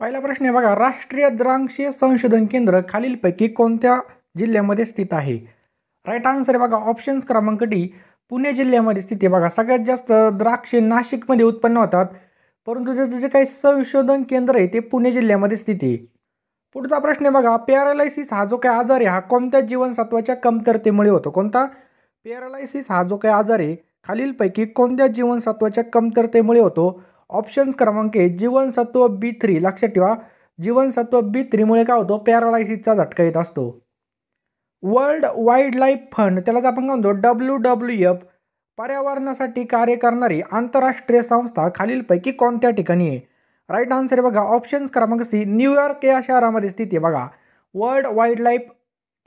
पहिला प्रश्न आहे बघा राष्ट्रीय द्राक्ष संशोधन केंद्र खालीलपैकी कोणत्या जिल्ह्यामध्ये स्थित आहे राईट आन्सर आहे बघा ऑप्शन्स क्रमांक डी पुणे जिल्ह्यामध्ये स्थित आहे बघा सगळ्यात जास्त द्राक्षे नाशिकमध्ये उत्पन्न होतात परंतु त्याचं जे काही संशोधन केंद्र आहे ते पुणे जिल्ह्यामध्ये स्थित आहे पुढचा प्रश्न आहे बघा पॅरालायसिस हा जो काही आजार आहे हा कोणत्या जीवनसत्वाच्या कमतरतेमुळे होतो कोणता पॅरालायसिस हा जो काही आजार आहे खालीलपैकी कोणत्या जीवनसत्वाच्या कमतरतेमुळे होतो ऑप्शन्स क्रमांक आहे जीवनसत्व बी थ्री लक्षात ठेवा जीवनसत्व बी थ्रीमुळे काय होतो पॅरालायसिसचा झटका येत असतो वर्ल्ड वाईल्ड लाईफ फंड त्यालाच आपण काय म्हणतो डब्ल्यू डब्ल्यू एफ पर्यावरणासाठी कार्य करणारी आंतरराष्ट्रीय संस्था खालीलपैकी कोणत्या ठिकाणी आहे राईट आन्सर आहे बघा ऑप्शन्स क्रमांक सी न्यूयॉर्क या शहरामध्ये स्थित आहे बघा world wildlife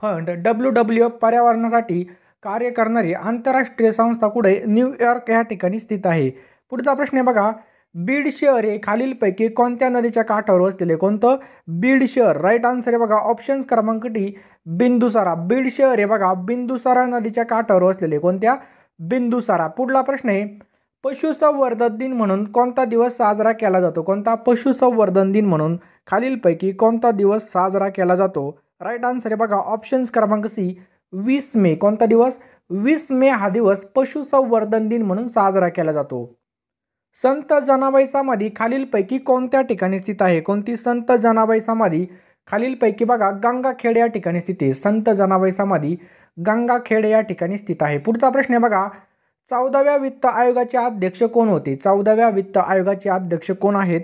fund W W F पर्यावरणासाठी कार्य करणारी आंतरराष्ट्रीय संस्था कुठे न्यूयॉर्क या ठिकाणी स्थित आहे पुढचा प्रश्न आहे बघा बीड शहर हे खालीलपैकी कोणत्या नदीच्या काठावर वसलेले कोणतं बीड शहर राईट आन्सर आहे बघा ऑप्शन्स क्रमांक टी बिंदुसारा बीड शहर हे बघा बिंदुसारा नदीच्या काठावर वसलेले कोणत्या बिंदुसारा पुढला प्रश्न आहे पशुसंवर्धन दिन म्हणून कोणता दिवस साजरा केला जातो कोणता पशुसंवर्धन दिन म्हणून खालीलपैकी कोणता दिवस साजरा केला जातो राईट आन्सर आहे बघा ऑप्शन्स क्रमांक सी वीस मे कोणता दिवस वीस मे हा दिवस पशुसंवर्धन दिन म्हणून साजरा केला जातो संत जनाबाई समाधी खालीलपैकी कोणत्या ठिकाणी स्थित आहे कोणती संत जनाबाई समाधी खालीलपैकी बघा गंगाखेड या ठिकाणी स्थित आहे संत जनाबाई समाधी गंगाखेड या ठिकाणी स्थित आहे पुढचा प्रश्न आहे बघा चौदाव्या वित्त आयोगाचे अध्यक्ष कोण होते चौदाव्या वित्त आयोगाचे अध्यक्ष कोण आहेत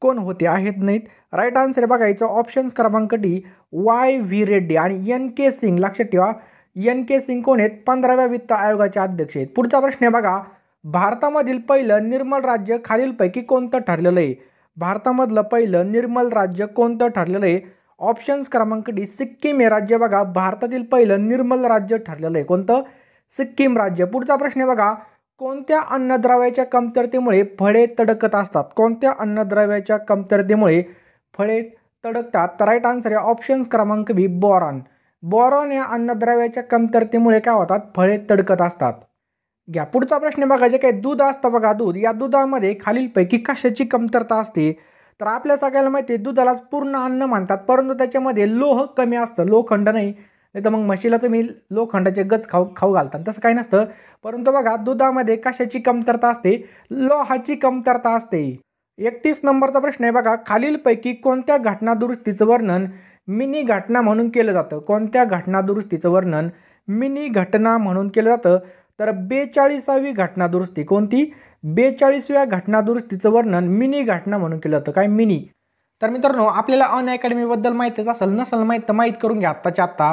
कोण होते आहेत नाहीत राईट आन्सर बघायचं ऑप्शन्स क्रमांक डी वाय व्ही रेड्डी आणि एन के सिंग लक्षात ठेवा एन के सिंग कोण आहेत पंधराव्या वित्त आयोगाचे अध्यक्ष आहेत पुढचा प्रश्न आहे बघा भारतामधील पहिलं निर्मल राज्य खालीलपैकी कोणतं ठरलेलं आहे भारतामधलं पहिलं निर्मल राज्य कोणतं ठरलेलं आहे ऑप्शन्स क्रमांक डी सिक्कीम हे राज्य बघा भारतातील पहिलं निर्मल राज्य ठरलेलं आहे कोणतं सिक्कीम राज्य पुढचा प्रश्न आहे बघा कोणत्या अन्नद्रव्याच्या कमतरतेमुळे फळे तडकत असतात कोणत्या अन्नद्रव्याच्या कमतरतेमुळे फळे तडकतात तर राईट आन्सर आहे ऑप्शन्स क्रमांक बी बॉरॉन बॉरॉन या अन्नद्रव्याच्या कमतरतेमुळे काय होतात फळे तडकत असतात घ्या पुढचा प्रश्न बघा जे काही दूध असतं बघा दूध या दुधामध्ये खालीलपैकी कशाची कमतरता असते तर आपल्या सगळ्याला माहिती आहे दुधालाच पूर्ण अन्न मानतात परंतु त्याच्यामध्ये लोह कमी असतं लोखंड नाही नाही तर मग म्हशीला तुम्ही लोखंडाचे गज खाऊ खाऊ घालतात तसं काही नसतं परंतु बघा दुधामध्ये कशाची कमतरता असते लोहाची कमतरता असते एकतीस नंबरचा प्रश्न आहे बघा खालीलपैकी कोणत्या घटनादुरुस्तीचं वर्णन मिनी घटना म्हणून केलं जातं कोणत्या घटनादुरुस्तीचं वर्णन मिनी घटना म्हणून केलं जातं तर बेचाळीसावी घटनादुरुस्ती कोणती बेचाळीसव्या घटनादुरुस्तीचं वर्णन मिनी घटना म्हणून केलं होतं काय मिनी तर मित्रांनो आपल्याला अन अकॅडमीबद्दल माहितीच असेल नसेल माहीत माहीत करून घ्या आत्ताच्या आत्ता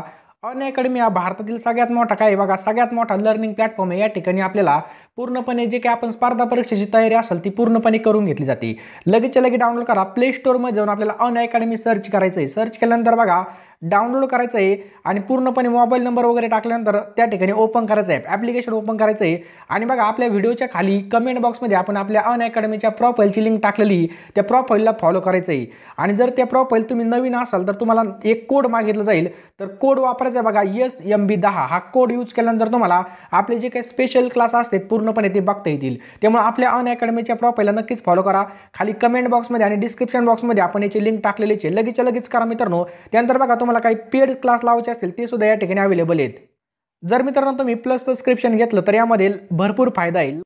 अन अकॅडमी हा भारतातील सगळ्यात मोठा काय बघा सगळ्यात मोठा लर्निंग प्लॅटफॉर्म आहे या ठिकाणी आपल्याला पूर्णपणे जे काही आपण स्पर्धा परीक्षेची तयारी असेल ती पूर्णपणे करून घेतली जाते लगेचच्या लगेच डाउनलोड करा प्ले स्टोअरमध्ये जाऊन आपल्याला अन अकॅडमी सर्च करायचं आहे सर्च केल्यानंतर बघा डाउनलोड करायचं आहे आणि पूर्णपणे मोबाईल नंबर वगैरे टाकल्यानंतर त्या ठिकाणी ओपन करायचं आहे ॲप्लिकेशन ओपन करायचं आहे आणि बघा आपल्या व्हिडिओच्या खाली कमेंट बॉक्समध्ये आपण आपल्या अन अकॅडमीच्या प्रोफाईलची लिंक टाकलेली त्या प्रोफाईलला फॉलो करायचं आहे आणि जर त्या प्रोफाईल तुम्ही नवीन असाल तर तुम्हाला एक कोड मागितला जाईल तर कोड वापरायचा आहे बघा एस एम बी दहा हा कोड यूज केल्यानंतर तुम्हाला आपले जे काही स्पेशल क्लास असतात पूर्ण पूर्णपणे ते बघता येतील त्यामुळे आपल्या अन अकॅडमीच्या नक्कीच फॉलो करा खाली कमेंट बॉक्समध्ये आणि डिस्क्रिप्शन बॉक्समध्ये आपण याची लिंक टाकलेले आहे लगेच लगेच करा मित्रांनो त्यानंतर बघा तुम्हाला काही पेड क्लास लावायचे असतील ते सुद्धा या ठिकाणी अवेलेबल आहेत जर मित्रांनो तुम्ही प्लस सबस्क्रिप्शन घेतलं तर यामध्ये भरपूर फायदा येईल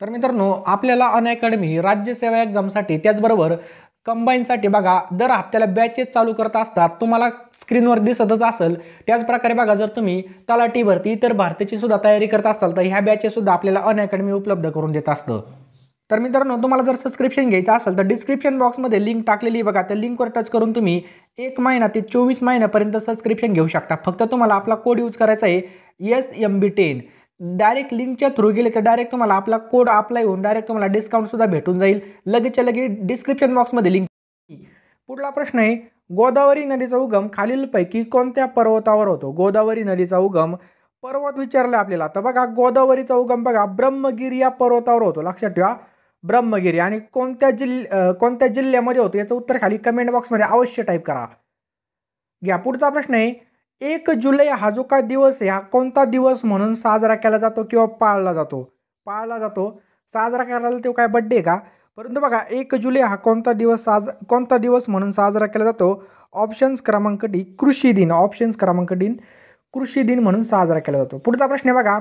तर मित्रांनो आपल्याला अन अकॅडमी राज्यसेवा एक्झामसाठी त्याचबरोबर कंबाईनसाठी बघा दर हप्त्याला बॅचेस चालू करत असतात तुम्हाला स्क्रीनवर दिसतच असेल त्याचप्रकारे बघा जर तुम्ही तलाठी भरती इतर भारतीची सुद्धा तयारी करत असाल तर ह्या बॅचेससुद्धा आपल्याला अन अकॅडमी उपलब्ध करून देत असतं तर मित्रांनो तुम्हाला जर सबस्क्रिप्शन घ्यायचं असेल तर डिस्क्रिप्शन बॉक्समध्ये लिंक टाकलेली बघा त्या लिंकवर टच करून तुम्ही एक महिना ते चोवीस महिन्यापर्यंत सबस्क्रिप्शन घेऊ शकता फक्त तुम्हाला आपला कोड यूज करायचा आहे S M B ten direct लिंकच्या थ्रू गेले तर डायरेक्ट तुम्हाला आपला कोड अप्लाय होऊन डायरेक्ट तुम्हाला डिस्काउंटसुद्धा भेटून जाईल लगेच लगेच डिस्क्रिप्शन बॉक्समध्ये लिंक पुढला प्रश्न आहे गोदावरी नदीचा उगम खालीलपैकी कोणत्या पर्वतावर होतो गोदावरी नदीचा उगम पर्वत विचारला आपल्याला तर बघा गोदावरीचा उगम बघा ब्रह्मगिरी या पर्वतावर होतो लक्षात ठेवा ब्रह्मगिरी आणि कोणत्या जिल्ह्या कोणत्या जिल्ह्यामध्ये होतो याचं उत्तर खाली कमेंट बॉक्समध्ये अवश्य टाईप करा घ्या पुढचा प्रश्न आहे एक जुलै हा जो काय दिवस आहे हा कोणता दिवस म्हणून साजरा केला जातो किंवा पाळला जातो पाळला जातो साजरा करायला तो काय बड्डे का परंतु बघा एक जुलै हा कोणता दिवस साज कोणता दिवस म्हणून साजरा केला जातो ऑप्शन्स क्रमांक डी कृषी दिन ऑप्शन्स क्रमांक डी कृषी दिन म्हणून साजरा केला जातो पुढचा प्रश्न आहे बघा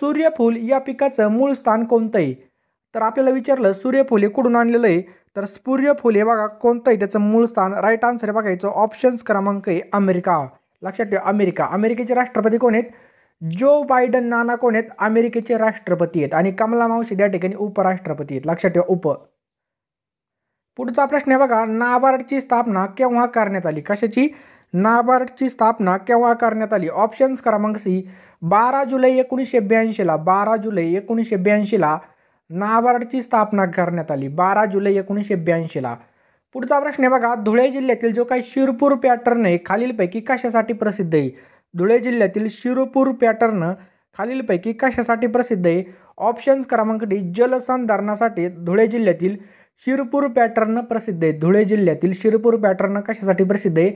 सूर्यफूल या पिकाचं मूळ स्थान कोणतं आहे तर आपल्याला विचारलं सूर्यफूल हे कुठून आणलेलं आहे तर सूर्यफूल हे बघा कोणतंही त्याचं मूळ स्थान राईट आन्सर बघायचं ऑप्शन्स क्रमांक आहे अमेरिका लक्षात ठेवा अमेरिका अमेरिकेचे राष्ट्रपती कोण आहेत जो बायडन नाना कोण आहेत अमेरिकेचे राष्ट्रपती आहेत आणि कमला मावशी त्या ठिकाणी उपराष्ट्रपती आहेत लक्षात ठेवा उप पुढचा प्रश्न आहे बघा नाबार्डची स्थापना केव्हा करण्यात आली कशाची नाबार्डची स्थापना केव्हा करण्यात आली ऑप्शन्स क्रमांक सी बारा जुलै एकोणीसशे ब्याऐंशीला बारा जुलै एकोणीसशे ब्याऐंशीला नाबार्डची स्थापना करण्यात आली बारा जुलै एकोणीसशे ब्याऐंशीला पुढचा प्रश्न आहे बघा धुळे जिल्ह्यातील जो काही शिरपूर पॅटर्न आहे खालीलपैकी कशासाठी प्रसिद्ध आहे धुळे जिल्ह्यातील शिरपूर पॅटर्न खालीलपैकी कशासाठी प्रसिद्ध आहे ऑप्शन्स क्रमांक डी जलसंधारणासाठी धुळे जिल्ह्यातील शिरपूर पॅटर्न प्रसिद्ध आहे धुळे जिल्ह्यातील शिरपूर पॅटर्न कशासाठी प्रसिद्ध आहे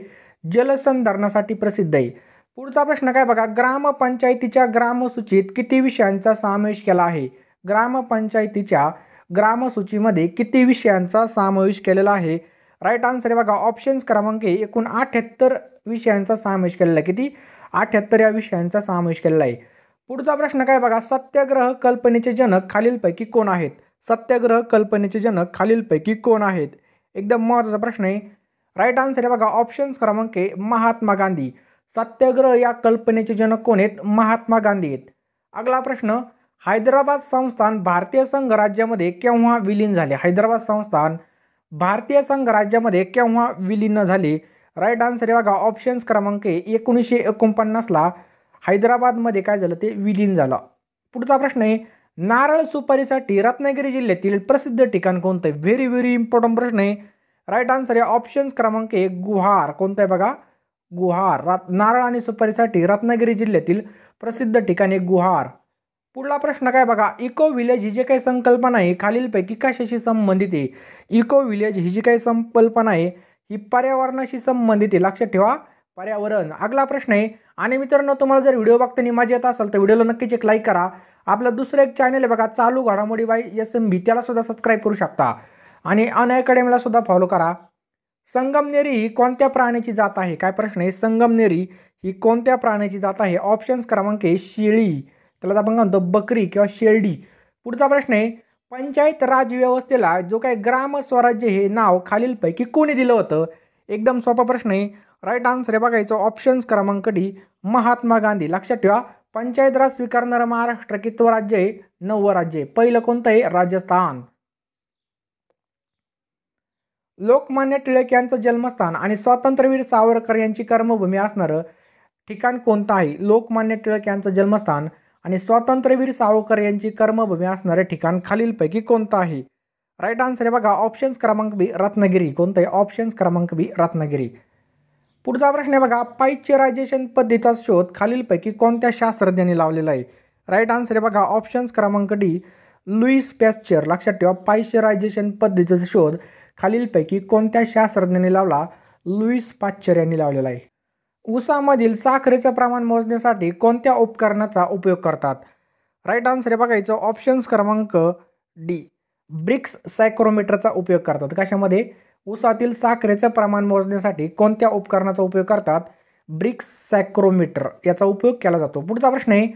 जलसंधारणासाठी प्रसिद्ध आहे पुढचा प्रश्न काय बघा ग्रामपंचायतीच्या ग्रामसूचीत किती विषयांचा समावेश केला आहे ग्रामपंचायतीच्या ग्रामसूचीमध्ये किती विषयांचा समावेश केलेला आहे राईट आन्सर हे बघा ऑप्शन्स क्रमांक एकूण अठ्याहत्तर विषयांचा समावेश केलेला आहे किती अठ्याहत्तर या विषयांचा समावेश केलेला आहे पुढचा प्रश्न काय बघा सत्याग्रह कल्पनेचे जनक खालीलपैकी कोण आहेत सत्याग्रह कल्पनेचे जनक खालीलपैकी कोण आहेत एकदम महत्वाचा प्रश्न आहे राईट आन्सर हे बघा ऑप्शन्स क्रमांक महात्मा गांधी सत्याग्रह या कल्पनेचे जनक कोण आहेत महात्मा गांधी आहेत अगला प्रश्न हैदराबाद संस्थान भारतीय संघ राज्यामध्ये केव्हा विलीन झाले हैदराबाद संस्थान भारतीय संघ राज्यामध्ये केव्हा विलीन झाले राईट आन्सर बघा ऑप्शन्स क्रमांक एकोणीसशे एकोणपन्नासला हैदराबादमध्ये काय झालं ते विलीन झालं पुढचा प्रश्न आहे नारळ सुपारीसाठी रत्नागिरी जिल्ह्यातील प्रसिद्ध ठिकाण कोणतं आहे व्हेरी व्हेरी इम्पॉर्टंट प्रश्न आहे राईट आन्सर आहे ऑप्शन्स क्रमांक एक गुहार कोणतं आहे बघा गुहार रत नारळ आणि सुपारीसाठी रत्नागिरी जिल्ह्यातील प्रसिद्ध ठिकाण आहे गुहार पुढला प्रश्न काय बघा इको विलेज ही जी काही संकल्पना आहे खालीलपैकी कशाशी संबंधित आहे इको विलेज ही जी काही संकल्पना आहे ही पर्यावरणाशी संबंधित आहे लक्षात ठेवा पर्यावरण अगला प्रश्न आहे आणि मित्रांनो तुम्हाला जर व्हिडिओ बघताना माझी येत असेल तर व्हिडिओला नक्कीच एक लाईक करा आपलं दुसरं एक चॅनल आहे बघा चालू घडामोडी बाई एस एम बी त्याला सुद्धा सबस्क्राईब करू शकता आणि अन अकॅडमीला सुद्धा फॉलो करा संगमनेरी ही कोणत्या प्राण्याची जात आहे काय प्रश्न आहे संगमनेरी ही कोणत्या प्राण्याची जात आहे ऑप्शन्स क्रमांक आहे शिळी त्यालाच आपण म्हणतो बकरी किंवा शेळडी पुढचा प्रश्न आहे पंचायत राज व्यवस्थेला जो काय स्वराज्य हे नाव खालीलपैकी कोणी दिलं होतं एकदम सोपा प्रश्न आहे राईट आन्सर हे बघायचं ऑप्शन्स क्रमांक डी महात्मा गांधी लक्षात ठेवा पंचायत राज स्वीकारणारं महाराष्ट्र कितवं राज्य आहे नववं राज्य आहे पहिलं कोणतं आहे राजस्थान लोकमान्य टिळक यांचं जन्मस्थान आणि स्वातंत्र्यवीर सावरकर यांची कर्मभूमी असणारं ठिकाण कोणतं आहे लोकमान्य टिळक यांचं जन्मस्थान आणि स्वातंत्र्यवीर सावरकर यांची कर्मभूमी असणारे ठिकाण खालीलपैकी कोणतं आहे राईट आन्सर आहे बघा ऑप्शन्स क्रमांक बी रत्नागिरी कोणतं आहे ऑप्शन्स क्रमांक बी रत्नागिरी पुढचा प्रश्न आहे बघा पाश्चरायझेशन पद्धतीचा शोध खालीलपैकी कोणत्या शास्त्रज्ञांनी लावलेला आहे राईट आन्सर आहे बघा ऑप्शन्स क्रमांक डी लुईस पॅस्चर लक्षात ठेवा पाश्चरायझेशन पद्धतीचा शोध खालीलपैकी कोणत्या शास्त्रज्ञांनी लावला लुईस पाश्चर यांनी लावलेला आहे ऊसामधील साखरेचं प्रमाण मोजण्यासाठी कोणत्या उपकरणाचा उपयोग करतात राईट आन्सर हे बघायचं ऑप्शन्स क्रमांक डी ब्रिक्स सायक्रोमीटरचा उपयोग करतात कशामध्ये ऊसातील साखरेचं प्रमाण मोजण्यासाठी कोणत्या उपकरणाचा उपयोग करतात ब्रिक्स सायक्रोमीटर याचा उपयोग केला जातो पुढचा प्रश्न आहे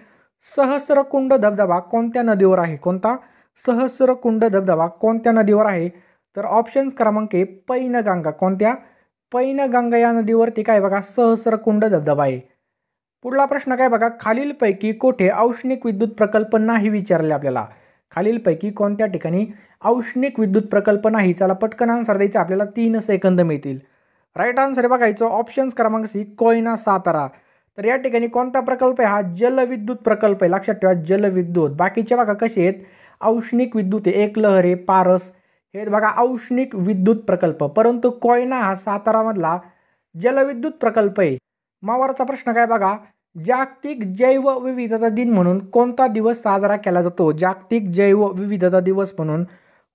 सहस्रकुंड धबधबा कोणत्या नदीवर आहे कोणता सहस्रकुंड धबधबा कोणत्या नदीवर आहे तर ऑप्शन्स क्रमांक ए पैनगंगा कोणत्या पैनगंगा या नदीवरती काय बघा सहस्रकुंड धबधबा आहे पुढला प्रश्न काय बघा खालीलपैकी कोठे औष्णिक विद्युत प्रकल्प नाही विचारले आपल्याला खालीलपैकी कोणत्या ठिकाणी औष्णिक विद्युत प्रकल्प नाही चला पटकन आन्सर द्यायचा आपल्याला तीन सेकंद मिळतील राईट आन्सर बघायचं ऑप्शन्स क्रमांक सी कोयना सातारा तर या ठिकाणी कोणता प्रकल्प आहे हा जलविद्युत प्रकल्प आहे लक्षात ठेवा जलविद्युत बाकीचे बघा कसे आहेत औष्णिक विद्युत एक लहरे पारस हे बघा औष्णिक विद्युत प्रकल्प परंतु कोयना हा सातारामधला जलविद्युत प्रकल्प आहे मावारचा प्रश्न काय बघा जागतिक जैवविविधता दिन म्हणून कोणता दिवस साजरा केला जातो जागतिक जैव विविधता दिवस म्हणून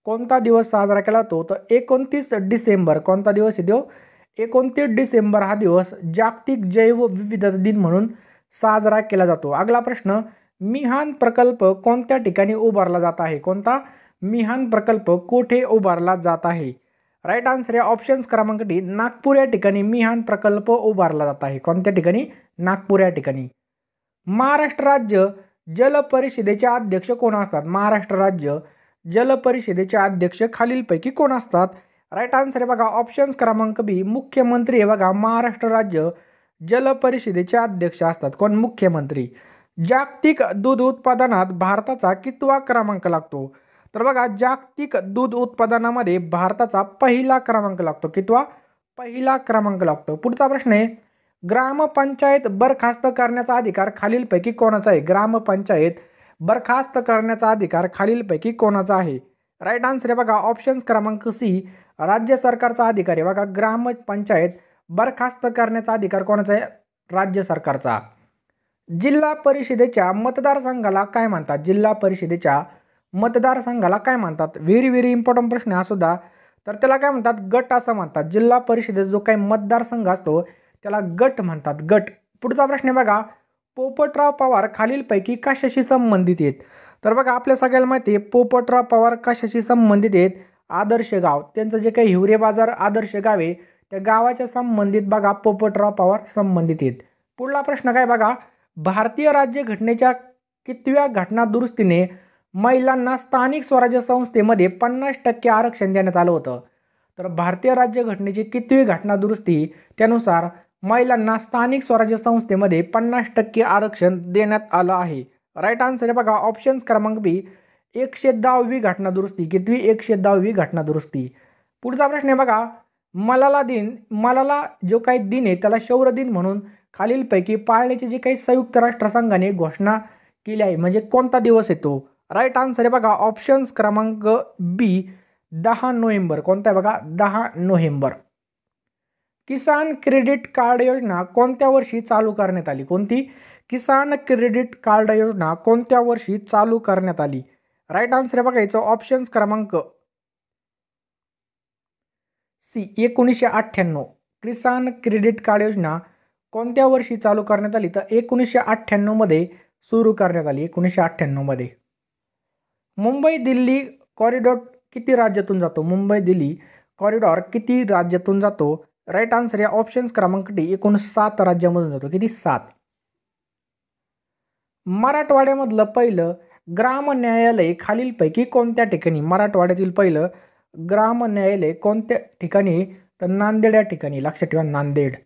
कोणता दिवस साजरा केला जातो तर एकोणतीस डिसेंबर कोणता दिवस येतो एकोणतीस डिसेंबर हा दिवस जागतिक जैव विविधता दिन म्हणून साजरा केला जातो अगला प्रश्न मिहान प्रकल्प कोणत्या ठिकाणी उभारला जात आहे कोणता मिहान प्रकल्प कोठे उभारला जात आहे राईट आन्सर या ऑप्शन्स क्रमांक डी नागपूर या ठिकाणी मिहान प्रकल्प उभारला जात आहे कोणत्या ठिकाणी नागपूर या ठिकाणी महाराष्ट्र राज्य जल परिषदेचे अध्यक्ष कोण असतात महाराष्ट्र राज्य जल परिषदेचे अध्यक्ष खालीलपैकी कोण असतात राईट आन्सर आहे बघा ऑप्शन्स क्रमांक बी मुख्यमंत्री हे बघा महाराष्ट्र राज्य जल परिषदेचे अध्यक्ष असतात कोण मुख्यमंत्री जागतिक दूध उत्पादनात भारताचा कितवा क्रमांक लागतो तर बघा जागतिक दूध उत्पादनामध्ये भारताचा पहिला क्रमांक लागतो किंवा पहिला क्रमांक लागतो पुढचा प्रश्न आहे ग्रामपंचायत बरखास्त करण्याचा अधिकार खालीलपैकी कोणाचा आहे ग्रामपंचायत बरखास्त करण्याचा अधिकार खालीलपैकी कोणाचा आहे राईट आन्सर आहे बघा ऑप्शन्स क्रमांक सी राज्य सरकारचा अधिकार आहे बघा ग्रामपंचायत बरखास्त करण्याचा अधिकार कोणाचा आहे राज्य सरकारचा जिल्हा परिषदेच्या मतदारसंघाला काय म्हणतात जिल्हा परिषदेच्या मतदारसंघाला काय म्हणतात व्हेरी व्हेरी इम्पॉर्टंट प्रश्न हा सुद्धा तर त्याला काय म्हणतात गट असं म्हणतात जिल्हा परिषदेत जो काही मतदारसंघ असतो त्याला गट म्हणतात गट पुढचा प्रश्न बघा पोपटराव पवार खालीलपैकी कशाशी संबंधित आहेत तर बघा आपल्या सगळ्याला माहिती आहे पोपटराव पवार कशाशी संबंधित आहेत आदर्श गाव त्यांचं जे काही हिवरे बाजार आदर्श गाव आहे त्या गावाच्या संबंधित बघा पोपटराव पवार संबंधित आहेत पुढला प्रश्न काय बघा भारतीय राज्य घटनेच्या कितव्या घटना दुरुस्तीने महिलांना स्थानिक स्वराज्य संस्थेमध्ये पन्नास टक्के आरक्षण देण्यात आलं होतं तर भारतीय राज्य घटनेची कितवी घटना दुरुस्ती त्यानुसार महिलांना स्थानिक स्वराज्य संस्थेमध्ये पन्नास टक्के आरक्षण देण्यात आलं आहे राईट आन्सर आहे बघा ऑप्शन्स क्रमांक बी एकशे दहावी घटना दुरुस्ती कितवी एकशे दहावी घटना दुरुस्ती पुढचा प्रश्न आहे बघा मलाला दिन मलाला जो काही दिन आहे त्याला शौर्य दिन म्हणून खालीलपैकी पाळण्याची जी काही संयुक्त राष्ट्रसंघाने घोषणा केली आहे म्हणजे कोणता दिवस येतो राईट आन्सर आहे बघा ऑप्शन्स क्रमांक बी दहा नोव्हेंबर कोणता आहे बघा दहा नोव्हेंबर किसान क्रेडिट कार्ड योजना कोणत्या वर्षी चालू करण्यात आली कोणती किसान क्रेडिट कार्ड योजना कोणत्या वर्षी चालू करण्यात आली राईट आन्सर आहे बघायचं ऑप्शन्स क्रमांक सी एकोणीसशे अठ्ठ्याण्णव किसान क्रेडिट कार्ड योजना कोणत्या वर्षी चालू करण्यात आली तर एकोणीसशे अठ्ठ्याण्णवमध्ये सुरू करण्यात आली एकोणीसशे अठ्ठ्याण्णवमध्ये मुंबई दिल्ली कॉरिडॉर किती राज्यातून जातो मुंबई दिल्ली कॉरिडॉर किती राज्यातून जातो राईट आन्सर या ऑप्शन्स क्रमांक डी एकूण सात राज्यामधून जातो किती सात मराठवाड्यामधलं पहिलं ग्राम न्यायालय खालीलपैकी कोणत्या ठिकाणी मराठवाड्यातील पहिलं ग्राम न्यायालय कोणत्या ठिकाणी तर नांदेड या ठिकाणी लक्षात ठेवा नांदेड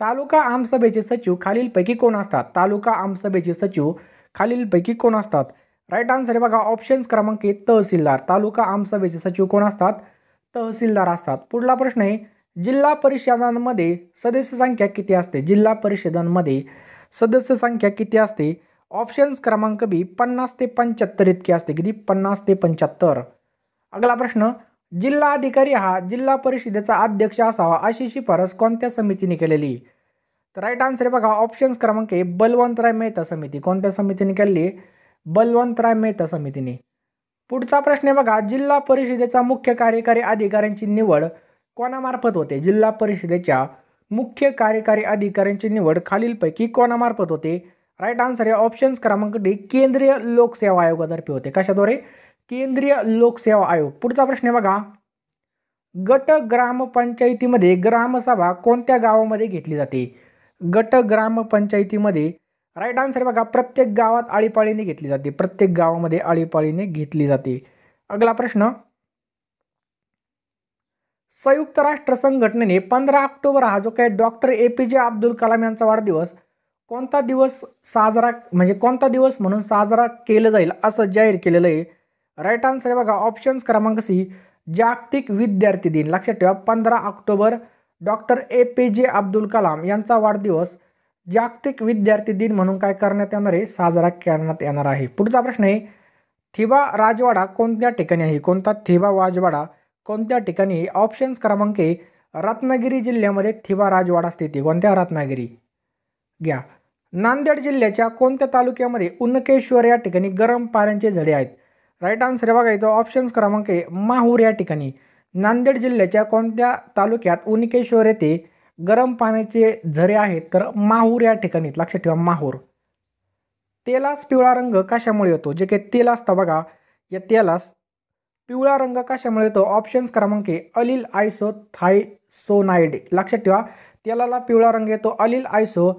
तालुका आमसभेचे सचिव खालीलपैकी कोण असतात तालुका आमसभेचे सचिव खालीलपैकी कोण असतात राईट आन्सर आहे बघा ऑप्शन्स क्रमांक एक तहसीलदार तालुका आमसभेचे सचिव कोण असतात तहसीलदार असतात पुढला प्रश्न आहे जिल्हा परिषदांमध्ये सदस्य संख्या किती असते जिल्हा परिषदांमध्ये सदस्य संख्या किती असते ऑप्शन्स क्रमांक बी पन्नास ते पंच्याहत्तर इतकी असते किती पन्नास ते पंच्याहत्तर अगला प्रश्न जिल्हा अधिकारी हा जिल्हा परिषदेचा अध्यक्ष असावा अशी शिफारस कोणत्या समितीने केलेली तर राईट आन्सर आहे बघा ऑप्शन्स क्रमांक आहे बलवंतराय मेहता समिती कोणत्या समितीने केली बलवंतराय मेहता समितीने पुढचा प्रश्न आहे बघा जिल्हा परिषदेचा मुख्य कार्यकारी अधिकाऱ्यांची निवड कोणामार्फत होते जिल्हा परिषदेच्या मुख्य कार्यकारी अधिकाऱ्यांची निवड खालीलपैकी कोणामार्फत होते राईट आन्सर आहे ऑप्शन्स क्रमांक डी केंद्रीय लोकसेवा आयोगातर्फे होते कशाद्वारे केंद्रीय लोकसेवा आयोग पुढचा प्रश्न आहे बघा गट ग्रामपंचायतीमध्ये ग्रामसभा कोणत्या गावामध्ये घेतली जाते गट ग्रामपंचायतीमध्ये राईट आन्सर बघा प्रत्येक गावात आळीपाळीने घेतली जाते प्रत्येक गावामध्ये आळीपाळीने घेतली जाते अगला प्रश्न संयुक्त राष्ट्र संघटनेने पंधरा ऑक्टोबर हा जो काही डॉक्टर ए पी जे अब्दुल कलाम यांचा वाढदिवस कोणता दिवस साजरा म्हणजे कोणता दिवस म्हणून साजरा केलं जाईल असं जाहीर केलेलं आहे राईट आन्सर बघा ऑप्शन्स क्रमांक सी जागतिक विद्यार्थी दिन लक्षात ठेवा पंधरा ऑक्टोबर डॉक्टर ए पी जे अब्दुल कलाम यांचा वाढदिवस जागतिक विद्यार्थी दिन म्हणून काय करण्यात येणार आहे साजरा करण्यात येणार आहे पुढचा प्रश्न आहे थिबा राजवाडा कोणत्या ठिकाणी आहे कोणता थिबा वाजवाडा कोणत्या ठिकाणी ऑप्शन्स क्रमांक रत्नागिरी जिल्ह्यामध्ये थिबा राजवाडा स्थिती कोणत्या रत्नागिरी घ्या नांदेड जिल्ह्याच्या कोणत्या तालुक्यामध्ये उनकेश्वर या ठिकाणी गरम पाण्याचे झडे आहेत राईट आन्सर बघायचं ऑप्शन्स क्रमांक ए माहूर या ठिकाणी नांदेड जिल्ह्याच्या कोणत्या तालुक्यात उनिकेश्वर येथे गरम पाण्याचे झरे आहेत तर माहूर या ठिकाणी लक्षात ठेवा माहूर तेलास पिवळा रंग कशामुळे येतो जे काही तेल असतं बघा या तेलास पिवळा रंग कशामुळे येतो ऑप्शन्स क्रमांक अलिल आयसो थायसोनाइड लक्षात ठेवा तेलाला पिवळा रंग येतो अलिल आयसो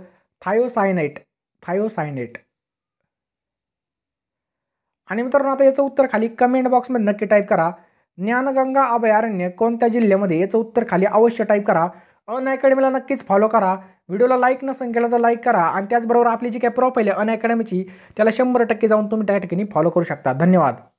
थायोसायनाईट थायोसायनेट आणि मित्रांनो आता याचं उत्तर खाली कमेंट बॉक्समध्ये नक्की टाईप करा ज्ञानगंगा अभयारण्य कोणत्या जिल्ह्यामध्ये याचं उत्तर खाली अवश्य टाईप करा अन अकॅडमीला नक्कीच फॉलो करा व्हिडिओला लाईक नसेल केला तर लाईक करा आणि त्याचबरोबर आपली जी काही प्रॉफाईल आहे अन अकॅडमीची त्याला शंभर टक्के जाऊन तुम्ही त्या ठिकाणी फॉलो करू शकता धन्यवाद